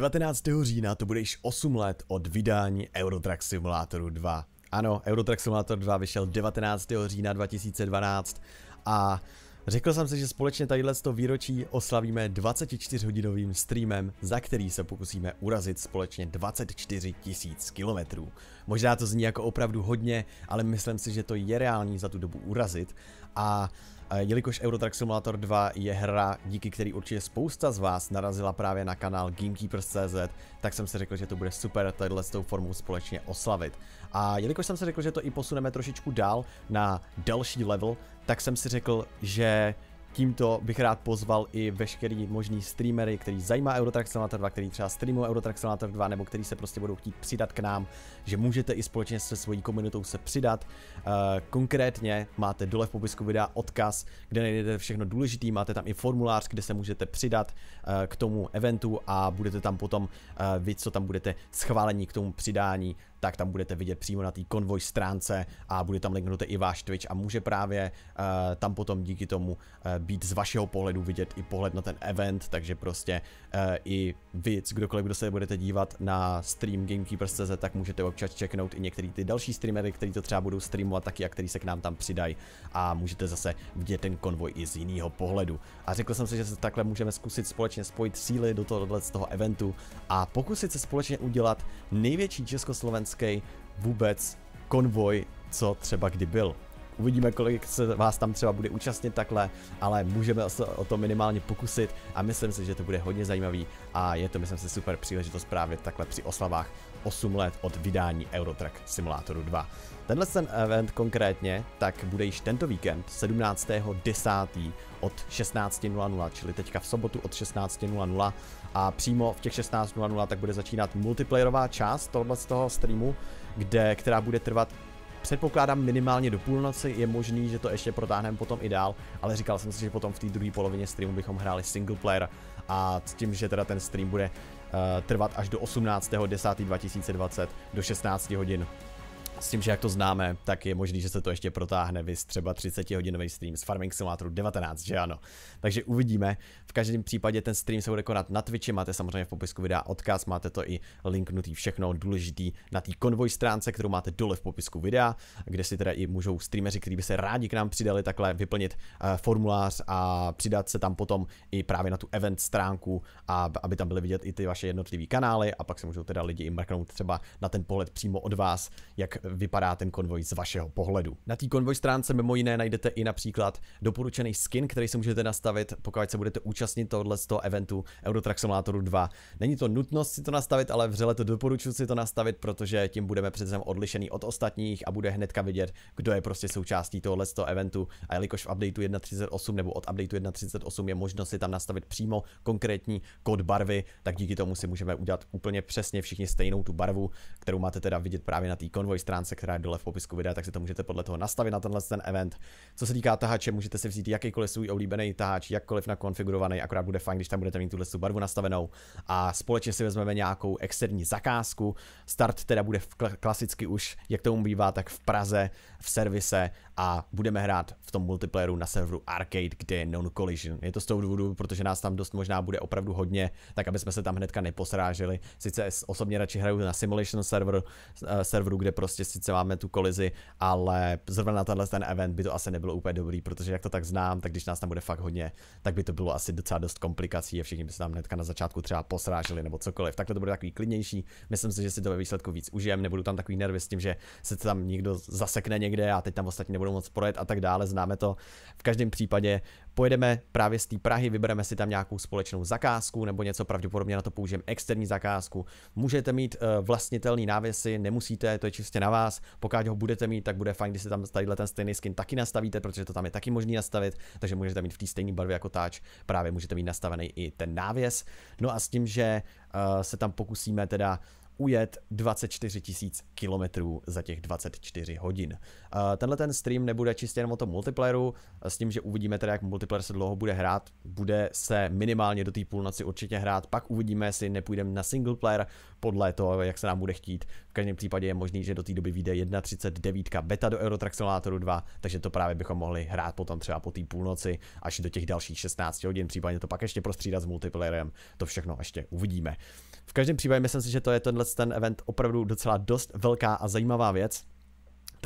19. října to bude již 8 let od vydání Eurotrack Simulatoru 2. Ano, Eurotrack Simulator 2 vyšel 19. října 2012 a řekl jsem si, že společně tadyhle to výročí oslavíme 24-hodinovým streamem, za který se pokusíme urazit společně 24 tisíc kilometrů. Možná to zní jako opravdu hodně, ale myslím si, že to je reální za tu dobu urazit a Jelikož Eurotrack Simulator 2 je hra, díky který určitě spousta z vás narazila právě na kanál Gamekeepers.cz, tak jsem si řekl, že to bude super tadyhle s tou formou společně oslavit. A jelikož jsem si řekl, že to i posuneme trošičku dál na další level, tak jsem si řekl, že Tímto bych rád pozval i veškerý možný streamery, který zajímá Eurotrack Simulator 2, který třeba streamuje Eurotrack Simulator 2, nebo který se prostě budou chtít přidat k nám, že můžete i společně se svojí komunitou se přidat. Eh, konkrétně máte dole v popisku videa odkaz, kde najdete všechno důležité, máte tam i formulář, kde se můžete přidat eh, k tomu eventu a budete tam potom eh, vy, co tam budete schválení k tomu přidání, tak tam budete vidět přímo na té konvoj stránce a bude tam linknuté i váš Twitch a může právě uh, tam potom díky tomu uh, být z vašeho pohledu vidět i pohled na ten event, takže prostě uh, i vy, kdokoliv, kdo se budete dívat na stream Gamekeepers.cz, tak můžete občas checknout i některý ty další streamery, který to třeba budou streamovat taky a který se k nám tam přidají a můžete zase vidět ten konvoj i z jiného pohledu. A řekl jsem si, že se takhle můžeme zkusit společně spojit síly do tohoto z toho eventu a pokusit se společně udělat největší československý vojenský vůbec konvoj, co třeba kdy byl. Uvidíme, kolik se vás tam třeba bude účastnit takhle, ale můžeme se o to minimálně pokusit a myslím si, že to bude hodně zajímavý a je to, myslím si, super příležitost právě takhle při oslavách 8 let od vydání Eurotrack Simulatoru 2. Tenhle ten event konkrétně tak bude již tento víkend 17.10. od 16.00, čili teďka v sobotu od 16.00 a přímo v těch 16.00 tak bude začínat multiplayerová část tohle z toho streamu, kde, která bude trvat předpokládám minimálně do půlnoci, je možný, že to ještě protáhneme potom i dál, ale říkal jsem si, že potom v té druhé polovině streamu bychom hráli single player a s tím, že teda ten stream bude Eh, trvat až do 18.10.2020 do 16 hodin. S tím, že jak to známe, tak je možný, že se to ještě protáhne vys třeba 30 hodinový stream z Farming Simulatoru 19, že ano. Takže uvidíme. V každém případě ten stream se bude konat na Twitchi, máte samozřejmě v popisku videa odkaz, máte to i linknutý všechno důležitý na té konvoj stránce, kterou máte dole v popisku videa, kde si teda i můžou streameři, kteří by se rádi k nám přidali, takhle vyplnit uh, formulář a přidat se tam potom i právě na tu event stránku, a, aby tam byly vidět i ty vaše jednotlivé kanály a pak se můžou teda lidi i mrknout třeba na ten pohled přímo od vás, jak vypadá ten konvoj z vašeho pohledu. Na té konvoj stránce mimo jiné najdete i například doporučený skin, který si můžete nastavit, pokud se budete účastnit toho eventu Eurotrack Simulatoru 2. Není to nutnost si to nastavit, ale vřele to doporučuji si to nastavit, protože tím budeme přece odlišený od ostatních a bude hnedka vidět, kdo je prostě součástí toho eventu. A jelikož v updateu 1.38 nebo od updateu 1.38 je možnost si tam nastavit přímo konkrétní kód barvy, tak díky tomu si můžeme udělat úplně přesně všichni stejnou tu barvu, kterou máte teda vidět právě na té konvoj stránce stránce, která je dole v popisku videa, tak si to můžete podle toho nastavit na tenhle ten event. Co se týká tahače, můžete si vzít jakýkoliv svůj oblíbený tahač, jakkoliv nakonfigurovaný, akorát bude fajn, když tam budete mít tuhle barvu nastavenou a společně si vezmeme nějakou externí zakázku. Start teda bude v klasicky už, jak tomu bývá, tak v Praze, v servise a budeme hrát v tom multiplayeru na serveru Arcade, kde je non-collision. Je to z toho důvodu, protože nás tam dost možná bude opravdu hodně, tak aby jsme se tam hnedka neposráželi. Sice osobně radši hraju na simulation server, eh, serveru, kde prostě sice máme tu kolizi, ale zrovna na tenhle ten event by to asi nebylo úplně dobrý, protože jak to tak znám, tak když nás tam bude fakt hodně, tak by to bylo asi docela dost komplikací a všichni by se tam hnedka na začátku třeba posráželi nebo cokoliv. Takhle to bude takový klidnější. Myslím si, že si to ve výsledku víc užijem, nebudu tam takový nervy s tím, že se tam někdo zasekne někde a teď tam ostatní nebudou budou moc projet a tak dále, známe to. V každém případě pojedeme právě z té Prahy, vybereme si tam nějakou společnou zakázku nebo něco, pravděpodobně na to použijeme externí zakázku. Můžete mít eh, vlastnitelný návěsy, nemusíte, to je čistě na vás. Pokud ho budete mít, tak bude fajn, když si tam tady ten stejný skin taky nastavíte, protože to tam je taky možné nastavit, takže můžete mít v té stejné barvě jako táč, právě můžete mít nastavený i ten návěs. No a s tím, že eh, se tam pokusíme teda ujet 24 tisíc kilometrů za těch 24 hodin. Eh, tenhle ten stream nebude čistě jenom o tom multiplayeru, eh, s tím, že uvidíme teda, jak multiplayer se dlouho bude hrát, bude se minimálně do té půlnoci určitě hrát, pak uvidíme, jestli nepůjdeme na single player podle toho, jak se nám bude chtít každém případě je možný, že do té doby vyjde 1.39 beta do Eurotrack Simulatoru 2, takže to právě bychom mohli hrát potom třeba po té půlnoci až do těch dalších 16 hodin, případně to pak ještě prostřídat s multiplayerem, to všechno ještě uvidíme. V každém případě myslím si, že to je tenhle ten event opravdu docela dost velká a zajímavá věc.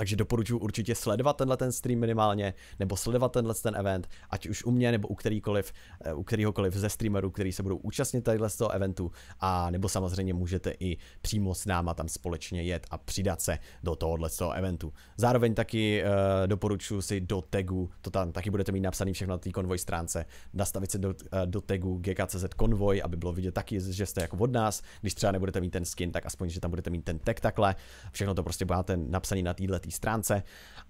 Takže doporučuji určitě sledovat tenhle ten stream minimálně, nebo sledovat tenhle ten event, ať už u mě nebo u kterýkoliv, eh, u kterýhokoliv ze streamerů, který se budou účastnit tadyhle z toho eventu, a nebo samozřejmě můžete i přímo s náma tam společně jet a přidat se do tohohle z toho eventu. Zároveň taky uh, doporučuji si do tagu, to tam taky budete mít napsaný všechno na té konvoj stránce, nastavit se do, uh, do tagu GKCZ konvoj, aby bylo vidět taky, že jste jako od nás, když třeba nebudete mít ten skin, tak aspoň, že tam budete mít ten tag takhle, všechno to prostě máte napsaný na této stránce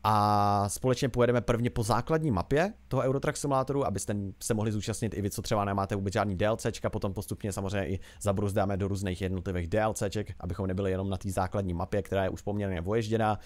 a společně pojedeme prvně po základní mapě toho Eurotrack simulátoru, abyste se mohli zúčastnit i vy, co třeba nemáte vůbec žádný DLCčka, potom postupně samozřejmě i zabruzdáme do různých jednotlivých DLCček, abychom nebyli jenom na té základní mapě, která je už poměrně voježděná.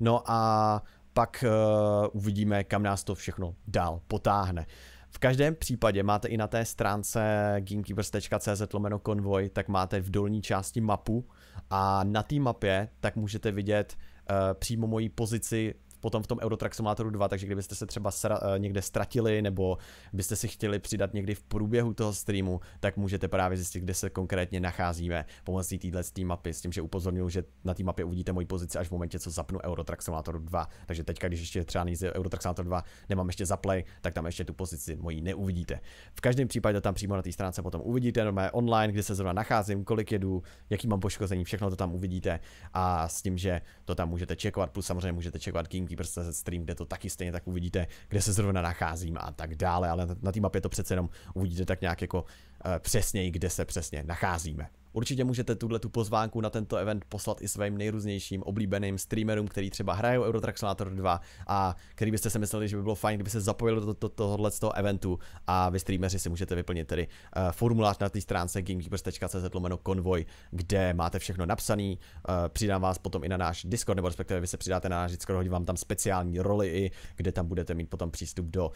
No a pak uh, uvidíme, kam nás to všechno dál potáhne. V každém případě máte i na té stránce gamekeepers.cz lomeno konvoj, tak máte v dolní části mapu a na té mapě tak můžete vidět Eh, přímo moji pozici potom v tom Eurotrack Simulatoru 2, takže kdybyste se třeba sra, eh, někde ztratili nebo byste si chtěli přidat někdy v průběhu toho streamu, tak můžete právě zjistit, kde se konkrétně nacházíme pomocí téhle mapy, s tím, že upozorňuju, že na té mapě uvidíte moji pozici až v momentě, co zapnu Eurotrack Simulator 2. Takže teďka, když ještě třeba nic Eurotrack Simulator 2 nemám ještě zaplay, tak tam ještě tu pozici moji neuvidíte. V každém případě tam přímo na té stránce potom uvidíte, normálně online, kde se zrovna nacházím, kolik jedu, jaký mám poškození, všechno to tam uvidíte a s tím, že to tam můžete čekovat, plus samozřejmě můžete čekovat King Gamekeeper stream, kde to taky stejně tak uvidíte, kde se zrovna nacházím a tak dále, ale na té mapě to přece jenom uvidíte tak nějak jako eh, přesněji, kde se přesně nacházíme. Určitě můžete tuhle tu pozvánku na tento event poslat i svým nejrůznějším oblíbeným streamerům, který třeba hrajou Eurotrack Simulator 2 a který byste si mysleli, že by bylo fajn, kdyby se zapojili do, do tohohle toho eventu a vy streameři si můžete vyplnit tedy uh, formulář na té stránce gamekeepers.cz lomeno konvoj, kde máte všechno napsané. uh, eh, přidám vás potom i na náš Discord, nebo respektive vy se přidáte na náš Discord, hodím vám tam speciální roli i, kde tam budete mít potom přístup do uh,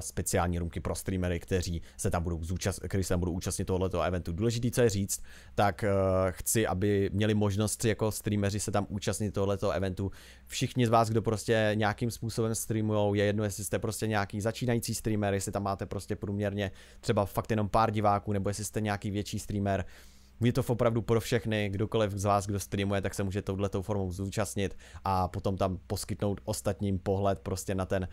speciální rumky pro streamery, kteří se tam budou zúčast, kteří se tam budou účastnit tohoto eventu. Důležité, co je říct, tak uh, chci, aby měli možnost jako streameři se tam účastnit tohleto eventu. Všichni z vás, kdo prostě nějakým způsobem streamujou, je jedno, jestli jste prostě nějaký začínající streamer, jestli tam máte prostě průměrně třeba fakt jenom pár diváků, nebo jestli jste nějaký větší streamer, uh, je to opravdu pro všechny, kdokoliv z vás, kdo streamuje, tak se může touhletou formou zúčastnit a potom tam poskytnout ostatním pohled prostě na ten,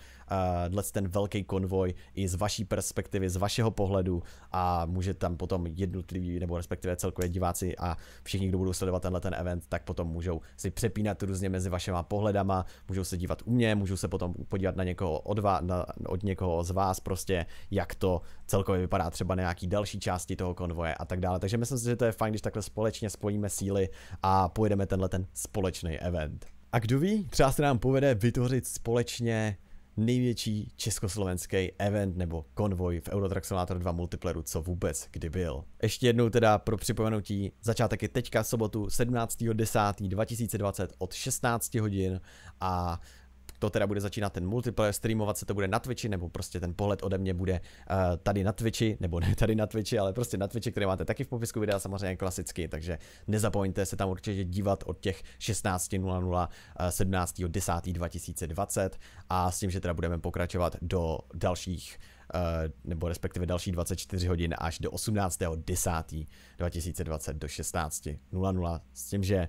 uh, ten velký konvoj i z vaší perspektivy, z vašeho pohledu a může tam potom jednotliví nebo respektive celkově diváci a všichni, kdo budou sledovat tenhle ten event, tak potom můžou si přepínat různě mezi vašema pohledama, můžou se dívat u mě, můžou se potom podívat na někoho od, vás, na, od někoho z vás prostě, jak to celkově vypadá třeba na nějaký další části toho konvoje a tak dále. Takže myslím si, že to je fajn, když takhle společně spojíme síly a pojedeme tenhle ten společný event. A kdo ví, třeba se nám povede vytvořit společně největší československý event nebo konvoj v Eurotrack Simulator 2 multiplayeru, co vůbec kdy byl. Ještě jednou teda pro připomenutí, začátek je teďka sobotu 17.10.2020 od 16 hodin a to teda bude začínat ten multiplayer, streamovat se to bude na Twitchi, nebo prostě ten pohled ode mě bude uh, tady na Twitchi, nebo ne tady na Twitchi, ale prostě na Twitchi, který máte taky v popisku videa samozřejmě klasicky, takže nezapomeňte se tam určitě dívat od těch 16.00 17.10.2020 eh, a s tím, že teda budeme pokračovat do dalších eh, nebo respektive další 24 hodin až do 18.10.2020 do 16.00 s tím, že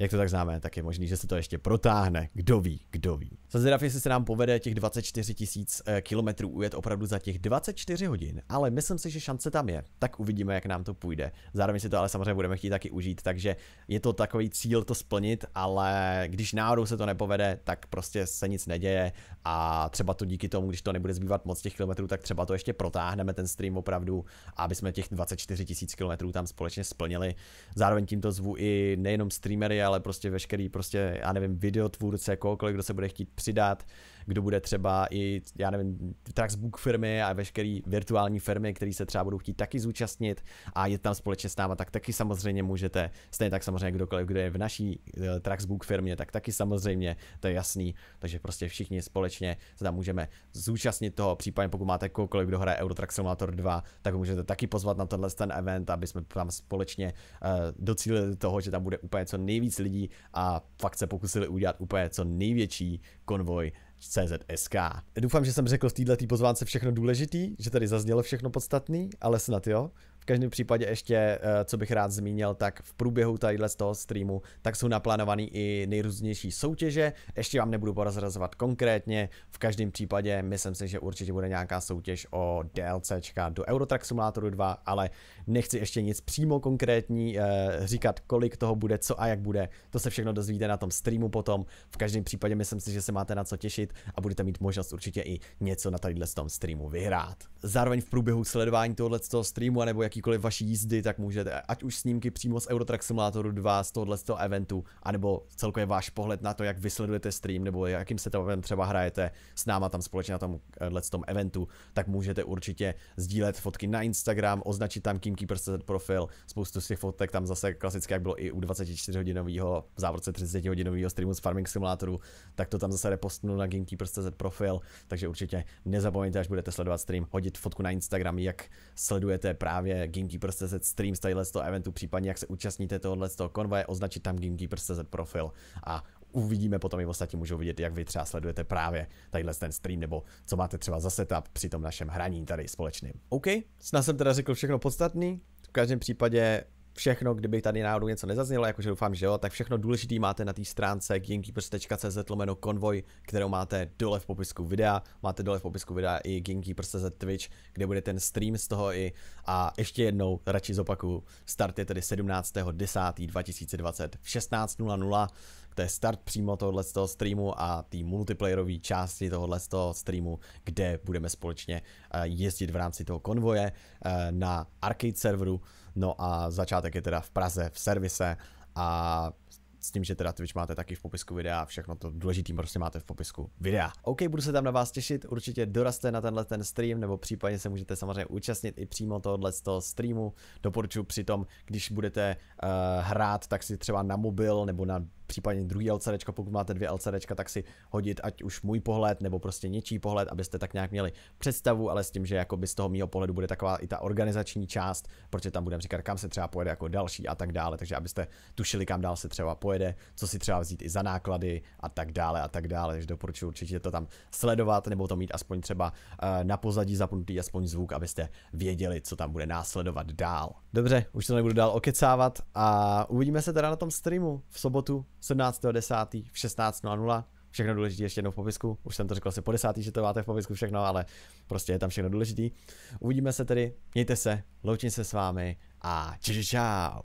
jak to tak známe, tak je možný, že se to ještě protáhne. Kdo ví, kdo ví. Jsem zvědav, jestli se nám povede těch 24 tisíc eh, kilometrů ujet opravdu za těch 24 hodin, ale myslím si, že šance tam je. Tak uvidíme, jak nám to půjde. Zároveň si to ale samozřejmě budeme chtít taky užít, takže je to takový cíl to splnit, ale když náhodou se to nepovede, tak prostě se nic neděje a třeba to díky tomu, když to nebude zbývat moc těch kilometrů, tak třeba to ještě protáhneme ten stream opravdu, aby jsme těch 24 tisíc kilometrů tam společně splnili. Zároveň tímto zvu i nejenom streamery, ale prostě veškerý prostě, já nevím, videotvůrce, kohokoliv, kdo se bude chtít přidat, kdo bude třeba i, já nevím, Traxbook firmy a veškerý virtuální firmy, které se třeba budou chtít taky zúčastnit a je tam společně s náma, tak taky samozřejmě můžete, stejně tak samozřejmě kdokoliv, kdo je v naší eh, Traxbook firmě, tak taky samozřejmě, to je jasný, takže prostě všichni společně se tam můžeme zúčastnit toho, případně pokud máte kohokoliv, kdo hraje Truck Simulator 2, tak můžete taky pozvat na tenhle ten event, aby jsme tam společně uh, docílili toho, že tam bude úplně co nejvíc nejvíc lidí a fakt se pokusili udělat úplně co největší konvoj CZSK. Doufám, že jsem řekl v této pozvánce všechno důležitý, že tady zaznělo všechno podstatný, ale snad jo. V každém případě ještě, eh, co bych rád zmínil, tak v průběhu tadyhle z toho streamu, tak jsou naplánovaný i nejrůznější soutěže, ještě vám nebudu porazrazovat konkrétně, v každém případě myslím si, že určitě bude nějaká soutěž o DLCčka do Eurotrack Simulatoru 2, ale nechci ještě nic přímo konkrétní eh, říkat, kolik toho bude, co a jak bude, to se všechno dozvíte na tom streamu potom, v každém případě myslím si, že se máte na co těšit a budete mít možnost určitě i něco na tadyhle z tom streamu vyhrát. Zároveň v průběhu sledování tohoto streamu, anebo jak jakýkoliv vaší jízdy, tak můžete, ať už snímky přímo z Eurotrack Simulatoru 2, z tohohle z toho eventu, anebo celkově váš pohled na to, jak vysledujete stream, nebo jakým se tam třeba hrajete s náma tam společně na tom eh, tom eventu, tak můžete určitě sdílet fotky na Instagram, označit tam Kingkeeper.cz profil, spoustu z těch fotek tam zase klasicky, jak bylo i u 24 hodinového, v závorce 30 hodinového streamu z Farming Simulatoru, tak to tam zase repostnu na Gamekeeper.cz profil, takže určitě nezapomeňte, až budete sledovat stream, hodit fotku na Instagram, jak sledujete právě Gamekeeper.cz stream z tohoto eventu, případně jak se účastníte toho konvoje, označit tam Gamekeeper.cz profil a uvidíme potom i ostatní můžou vidět, jak vy třeba sledujete právě tadyhle ten stream, nebo co máte třeba za setup při tom našem hraní tady společným. OK, snad jsem teda řekl všechno podstatný, v každém případě všechno, kdyby tady náhodou něco nezaznělo, jakože doufám, že jo, tak všechno důležité máte na té stránce gamekeepers.cz lomeno konvoj, kterou máte dole v popisku videa, máte dole v popisku videa i gamekeepers.cz Twitch, kde bude ten stream z toho i a ještě jednou radši zopaku, start je tedy 17.10.2020 v 16.00, to je start přímo tohohle z toho streamu a té multiplayerové části tohohle z toho streamu, kde budeme společně eh, jezdit v rámci toho konvoje eh, na arcade serveru. No a začátek je teda v Praze v servise a s tím, že teda Twitch máte taky v popisku videa a všechno to důležitý prostě máte v popisku videa. OK, budu se tam na vás těšit, určitě dorazte na tenhle ten stream, nebo případně se můžete samozřejmě účastnit i přímo tohle z toho streamu. Doporučuji přitom, když budete uh, hrát, tak si třeba na mobil nebo na případně druhý LCD, pokud máte dvě LCD, tak si hodit ať už můj pohled nebo prostě něčí pohled, abyste tak nějak měli představu, ale s tím, že jako by z toho mýho pohledu bude taková i ta organizační část, protože tam budeme říkat, kam se třeba pojede jako další a tak dále, takže abyste tušili, kam dál se třeba pojede, co si třeba vzít i za náklady a tak dále a tak dále, takže doporučuji určitě to tam sledovat nebo to mít aspoň třeba eh, na pozadí zapnutý aspoň zvuk, abyste věděli, co tam bude následovat dál. Dobře, už to nebudu dál okecávat a uvidíme se teda na tom streamu v sobotu 17.10. v 16.00. Všechno důležité ještě jednou v popisku. Už jsem to řekl asi po desátý, že to máte v popisku všechno, ale prostě je tam všechno důležité. Uvidíme se tedy, mějte se, loučím se s vámi a čau.